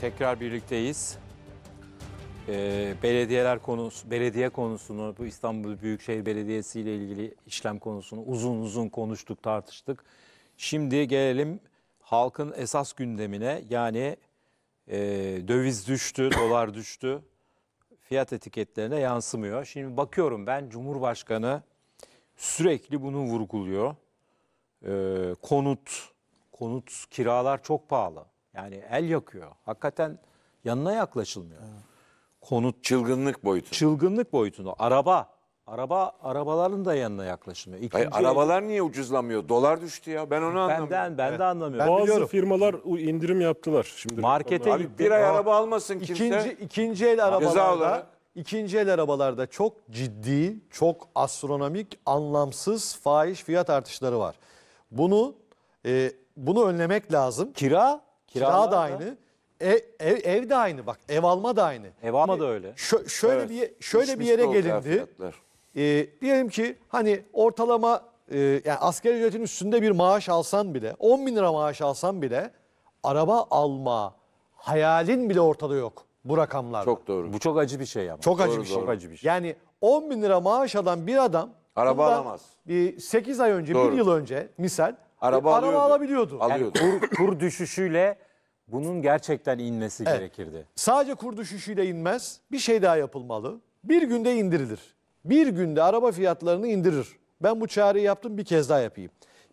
tekrar birlikteyiz. Ee, belediyeler konusu, belediye konusunu, bu İstanbul Büyükşehir Belediyesi ile ilgili işlem konusunu uzun uzun konuştuk, tartıştık. Şimdi gelelim halkın esas gündemine. Yani e, döviz düştü, dolar düştü. Fiyat etiketlerine yansımıyor. Şimdi bakıyorum ben Cumhurbaşkanı sürekli bunu vurguluyor. Ee, konut, konut kiralar çok pahalı. Yani el yakıyor. Hakikaten yanına yaklaşılmıyor. Konut çılgınlık boyutu. Çılgınlık boyutunu. Araba. Araba arabaların da yanına yaklaşılmıyor. İkinci Hayır, arabalar niye ucuzlamıyor? Dolar düştü ya. Ben onu anlamıyorum. Benden ben de anlamıyorum. Ben Bazı biliyorum. firmalar indirim yaptılar şimdi. Markete Abi bir ay araba almasın kimse. İkinci ikinci el arabalarda ikinci el arabalarda çok ciddi, çok astronomik, anlamsız fahiş fiyat artışları var. Bunu e, bunu önlemek lazım. Kira Kira da aynı. Ev, ev, ev de aynı bak. Ev alma da aynı. Ev alma da öyle. Şö, şöyle evet. bir şöyle bir yere gelindi. E, diyelim ki hani ortalama e, yani asgari ücretin üstünde bir maaş alsan bile 10 bin lira maaş alsan bile araba alma hayalin bile ortada yok bu rakamlarda. Çok doğru. Bu çok acı bir şey ama. Çok doğru, acı doğru, bir şey. Çok acı bir şey. Yani 10 bin lira maaş alan bir adam araba alamaz. Bir 8 ay önce, doğru. 1 yıl önce misal Araba, araba alıyordu. alabiliyordu. Yani kur, kur düşüşüyle bunun gerçekten inmesi Evet. gerekirdi. Sadece kur düşüşüyle inmez. Bir şey daha yapılmalı. Bir günde indirilir. Bir günde araba fiyatlarını indirir. Ben bu çağrıyı yaptım bir kez daha yapayım.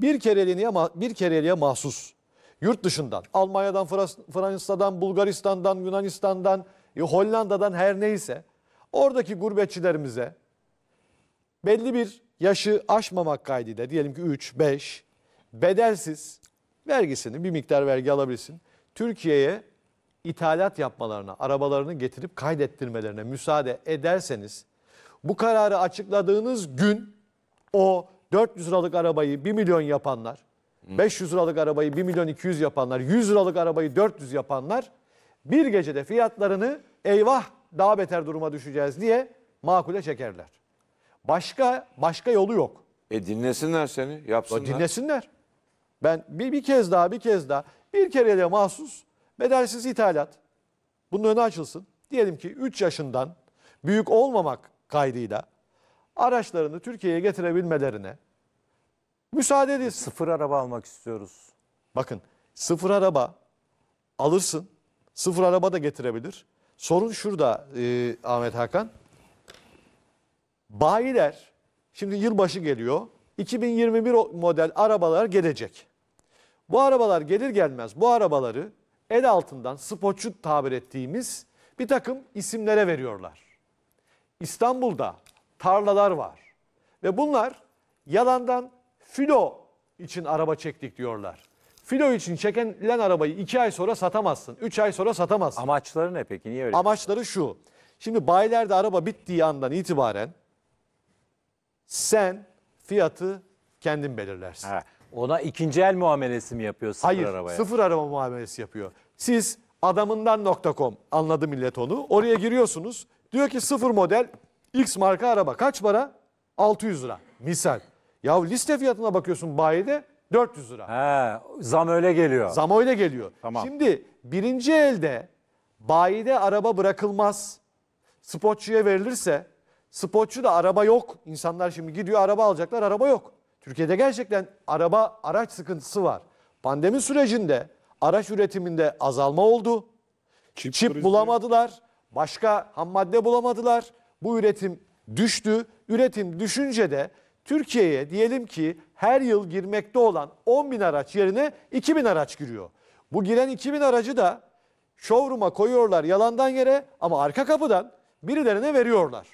Bir kereliğe ma- bir kereliğe mahsus yurt dışından Almanya'dan Fransa'dan Bulgaristan'dan Yunanistan'dan e, Hollanda'dan her neyse oradaki gurbetçilerimize belli bir yaşı aşmamak kaydıyla diyelim ki 3 5 bedelsiz vergisini bir miktar vergi alabilsin. Türkiye'ye ithalat yapmalarına, arabalarını getirip kaydettirmelerine müsaade ederseniz bu kararı açıkladığınız gün o 400 liralık arabayı 1 milyon yapanlar, 500 liralık arabayı 1 milyon 200 yapanlar, 100 liralık arabayı 400 yapanlar bir gecede fiyatlarını eyvah daha beter duruma düşeceğiz diye makule çekerler. Başka başka yolu yok. E dinlesinler seni, yapsınlar. Ya dinlesinler. Ben bir, bir kez daha bir kez daha bir kere de mahsus bedelsiz ithalat bunun önü açılsın. Diyelim ki 3 yaşından büyük olmamak kaydıyla araçlarını Türkiye'ye getirebilmelerine müsaade edilsin. Sıfır araba almak istiyoruz. Bakın sıfır araba alırsın. Sıfır araba da getirebilir. Sorun şurada e, Ahmet Hakan. Bayiler şimdi yılbaşı geliyor. 2021 model arabalar gelecek. Bu arabalar gelir gelmez bu arabaları el altından spotçut tabir ettiğimiz bir takım isimlere veriyorlar. İstanbul'da tarlalar var ve bunlar yalandan filo için araba çektik diyorlar. Filo için çekilen arabayı iki ay sonra satamazsın, üç ay sonra satamazsın. Amaçları ne peki? Niye öyle? Amaçları şu. Şimdi bayilerde araba bittiği andan itibaren sen fiyatı kendin belirlersin. Evet. Ona ikinci el muamelesi mi yapıyor sıfır Hayır, arabaya? sıfır araba muamelesi yapıyor. Siz adamından.com anladı millet onu. Oraya giriyorsunuz. Diyor ki sıfır model X marka araba kaç para? 600 lira. Misal. Ya liste fiyatına bakıyorsun bayide 400 lira. He, zam öyle geliyor. Zam öyle geliyor. Tamam. Şimdi birinci elde bayide araba bırakılmaz. Spotçuya verilirse spotçu da araba yok. İnsanlar şimdi gidiyor araba alacaklar araba yok. Türkiye'de gerçekten araba araç sıkıntısı var. Pandemi sürecinde araç üretiminde azalma oldu. Çip, Çip bulamadılar. Başka ham madde bulamadılar. Bu üretim düştü. Üretim düşünce de Türkiye'ye diyelim ki her yıl girmekte olan 10 bin araç yerine 2 bin araç giriyor. Bu giren 2 bin aracı da showroom'a koyuyorlar yalandan yere ama arka kapıdan birilerine veriyorlar.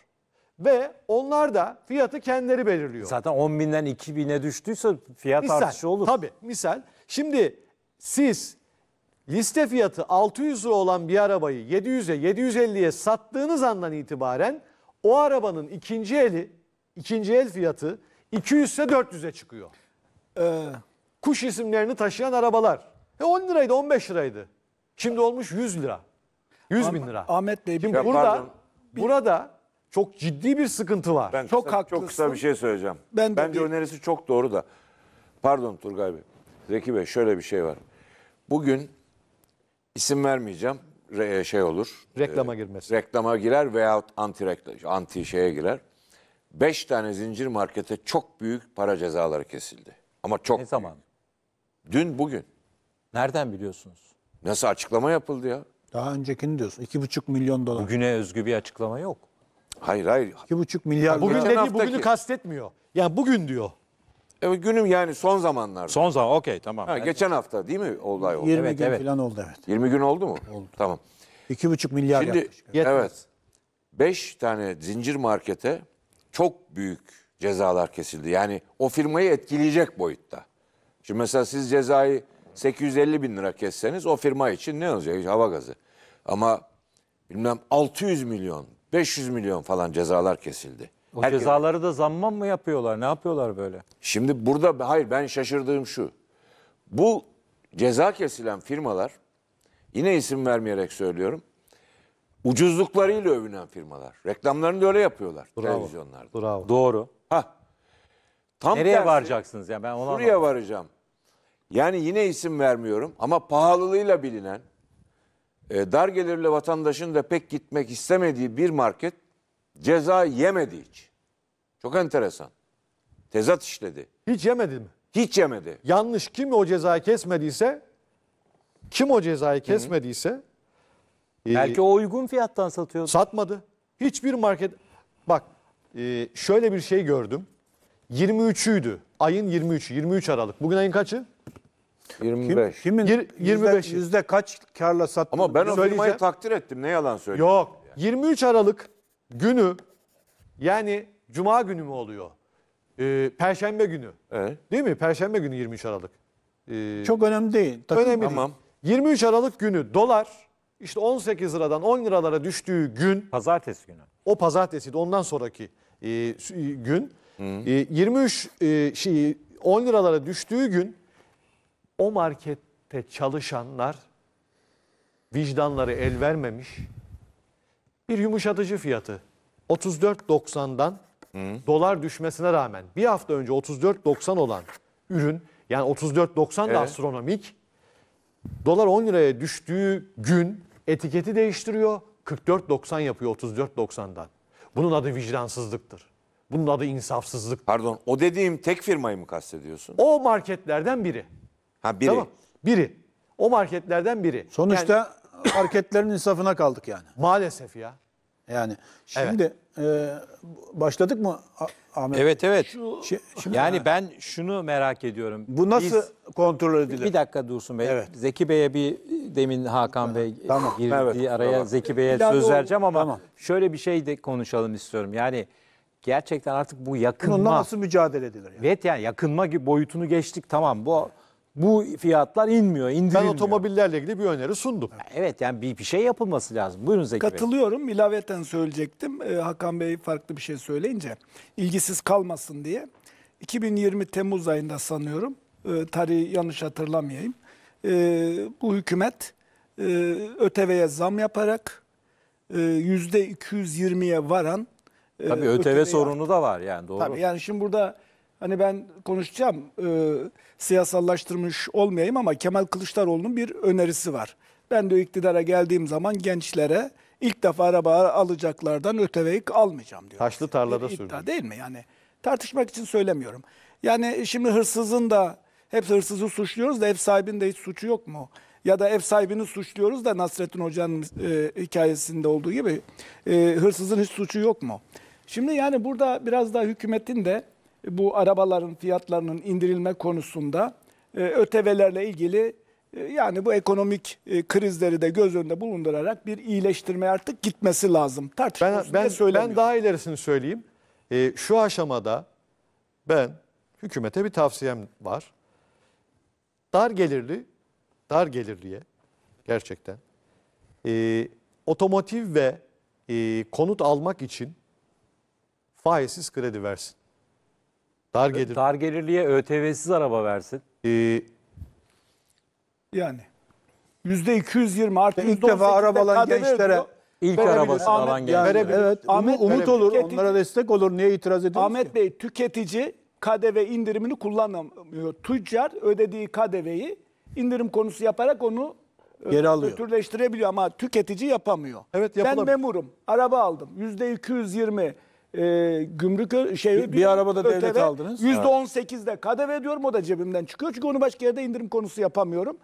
Ve onlar da fiyatı kendileri belirliyor. Zaten 10 binden 2 bine düştüyse fiyat misal, artışı olur. Tabii misal. Şimdi siz liste fiyatı 600 lira olan bir arabayı 700'e 750'ye sattığınız andan itibaren o arabanın ikinci eli, ikinci el fiyatı 200 ise 400'e çıkıyor. Ee, kuş isimlerini taşıyan arabalar. E 10 liraydı 15 liraydı. Şimdi olmuş 100 lira. 100 bin lira. Ahmet Bey Şimdi burada, pardon. burada çok ciddi bir sıkıntı var. Ben çok kısa, Çok kısa bir şey söyleyeceğim. Ben de Bence bir... önerisi çok doğru da. Pardon Turgay Bey. Zeki Bey şöyle bir şey var. Bugün isim vermeyeceğim. Re, e, şey olur. Reklama e, girmesi. Reklama girer veyahut anti, anti şeye girer. Beş tane zincir markete çok büyük para cezaları kesildi. Ama çok Ne zaman? Dün bugün. Nereden biliyorsunuz? Nasıl açıklama yapıldı ya? Daha öncekini diyorsun. İki buçuk milyon dolar. Bugüne özgü bir açıklama yok. Hayır hayır. 2,5 milyar Bugün dedi haftaki- bugünü kastetmiyor. Yani bugün diyor. Evet, günüm yani son zamanlarda. Son zaman okey tamam. Ha, geçen hafta değil mi olay oldu? 20 Evet, gün evet. falan oldu evet. 20 gün oldu mu? Oldu. Tamam. 2,5 milyar Şimdi yaklaşık. evet. 5 tane zincir markete çok büyük cezalar kesildi. Yani o firmayı etkileyecek boyutta. Şimdi mesela siz cezayı 850 bin lira kesseniz o firma için ne olacak? Hava gazı. Ama bilmem 600 milyon, 500 milyon falan cezalar kesildi. O Herkes... cezaları da zammam mı yapıyorlar? Ne yapıyorlar böyle? Şimdi burada hayır ben şaşırdığım şu. Bu ceza kesilen firmalar yine isim vermeyerek söylüyorum. Ucuzluklarıyla övünen firmalar. Reklamlarını da öyle yapıyorlar Bravo. televizyonlarda. Bravo. Doğru. Ha. Tam Nereye tersi, varacaksınız ya ben ona Şuraya varacağım. Yani yine isim vermiyorum ama pahalılığıyla bilinen e, dar gelirli vatandaşın da pek gitmek istemediği bir market ceza yemedi hiç. Çok enteresan. Tezat işledi. Hiç yemedi mi? Hiç yemedi. Yanlış kim o cezayı kesmediyse kim o cezayı kesmediyse e, Belki o uygun fiyattan satıyordu. satmadı. Hiçbir market bak e, şöyle bir şey gördüm. 23'üydü. Ayın 23'ü, 23 Aralık. Bugün ayın kaçı? 25. kimin Yir- yüzde- yüzde kaç karla sattı Ama ben o firmayı takdir ettim. Ne yalan söyleyeyim. Yok. 23 Aralık günü yani Cuma günü mü oluyor? Ee, Perşembe günü. Evet. Değil mi? Perşembe günü 23 Aralık. Ee, Çok önemli değil. Takım önemli Tamam. değil. 23 Aralık günü dolar işte 18 liradan 10 liralara düştüğü gün Pazartesi günü. o pazartesiydi ondan sonraki e, sü- gün E, 23 e, şey 10 liralara düştüğü gün o markette çalışanlar vicdanları el vermemiş bir yumuşatıcı fiyatı 34.90'dan dolar düşmesine rağmen bir hafta önce 34.90 olan ürün yani 34.90 Evet. da astronomik dolar 10 liraya düştüğü gün etiketi değiştiriyor 44.90 yapıyor 34.90'dan. Bunun adı vicdansızlıktır. Bunun adı insafsızlık. Pardon o dediğim tek firmayı mı kastediyorsun? O marketlerden biri. Ha biri. Tamam. Biri. O marketlerden biri. Sonuçta yani, marketlerin insafına kaldık yani. Maalesef ya. Yani şimdi evet. e, başladık mı Ahmet? Evet evet. Şu, şimdi, yani ha. ben şunu merak ediyorum. Bu nasıl Biz, kontrol edilir? Bir dakika Dursun Bey. Evet. Zeki Bey'e bir demin Hakan Bey tamam. girdi evet. araya tamam. Zeki Bey'e söz vereceğim ama tamam. şöyle bir şey de konuşalım istiyorum. Yani gerçekten artık bu yakınma. Bununla nasıl mücadele edilir? Yani? Evet yani yakınma boyutunu geçtik tamam bu bu fiyatlar inmiyor, indirilmiyor. Ben otomobillerle ilgili bir öneri sundum. Evet yani bir, bir şey yapılması lazım. Buyurun Zeki Katılıyorum. Bey. İlaveten söyleyecektim. Ee, Hakan Bey farklı bir şey söyleyince ilgisiz kalmasın diye. 2020 Temmuz ayında sanıyorum. E, tarihi yanlış hatırlamayayım. E, bu hükümet e, ÖTV'ye zam yaparak e, %220'ye varan e, Tabii ÖTV, ÖTV sorunu da var yani doğru. Tabii yani şimdi burada hani ben konuşacağım. E, siyasallaştırmış olmayayım ama Kemal Kılıçdaroğlu'nun bir önerisi var. Ben de iktidara geldiğim zaman gençlere ilk defa araba alacaklardan öteveyik almayacağım diyor. Taşlı tarlada sürdü. İddia değil mi yani? Tartışmak için söylemiyorum. Yani şimdi hırsızın da hep hırsızı suçluyoruz da ev sahibinin de hiç suçu yok mu? Ya da ev sahibini suçluyoruz da Nasrettin Hoca'nın e, hikayesinde olduğu gibi e, hırsızın hiç suçu yok mu? Şimdi yani burada biraz daha hükümetin de bu arabaların fiyatlarının indirilme konusunda e, ötevelerle ilgili e, yani bu ekonomik e, krizleri de göz önünde bulundurarak bir iyileştirme artık gitmesi lazım. Ben, ben, ben daha ilerisini söyleyeyim. şu aşamada ben hükümete bir tavsiyem var. Dar gelirli, dar gelirliye gerçekten e, otomotiv ve e, konut almak için faizsiz kredi versin. Dar gelir. Dar gelirliye ÖTV'siz araba versin. Ee, Yani yüzde 220 artı ilk defa araba alan gençlere İlk Verebilir. arabasını alan gençlere. Yani, evet. Ahmet umut olur. Tüketici- Onlara destek olur. Niye itiraz ediyoruz ki? Bey tüketici KDV indirimini kullanamıyor. Tüccar ödediği KDV'yi indirim konusu yaparak onu e, Geri alıyor. ötürleştirebiliyor ama tüketici yapamıyor. Evet, Ben memurum. Araba aldım. Yüzde 220 e, gümrük şey bir, bir arabada ötede, devlet aldınız. %18'de kadev ediyorum o da cebimden çıkıyor. Çünkü onu başka yerde indirim konusu yapamıyorum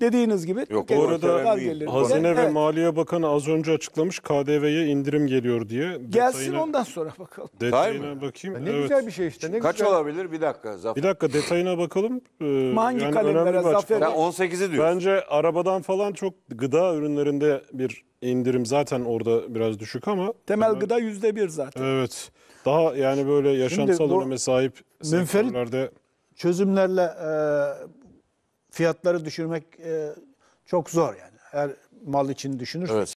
dediğiniz gibi. Yok bu arada Hazine ve Maliye Bakanı az önce açıklamış KDV'ye indirim geliyor diye. Detayına, Gelsin ondan sonra bakalım. Detayına bakayım. ne evet. güzel bir şey işte. Ne Kaç güzel. olabilir? Bir dakika. Zafer. Bir dakika detayına bakalım. Ee, Hangi yani kalemlere Zafer? Ben 18'i diyorsun. Bence arabadan falan çok gıda ürünlerinde bir indirim zaten orada biraz düşük ama. Temel gıda yüzde bir zaten. Evet. Daha yani böyle yaşamsal öneme sahip sektörlerde. Münferit çözümlerle e, fiyatları düşürmek e, çok zor yani. Her mal için düşünürsün. Evet.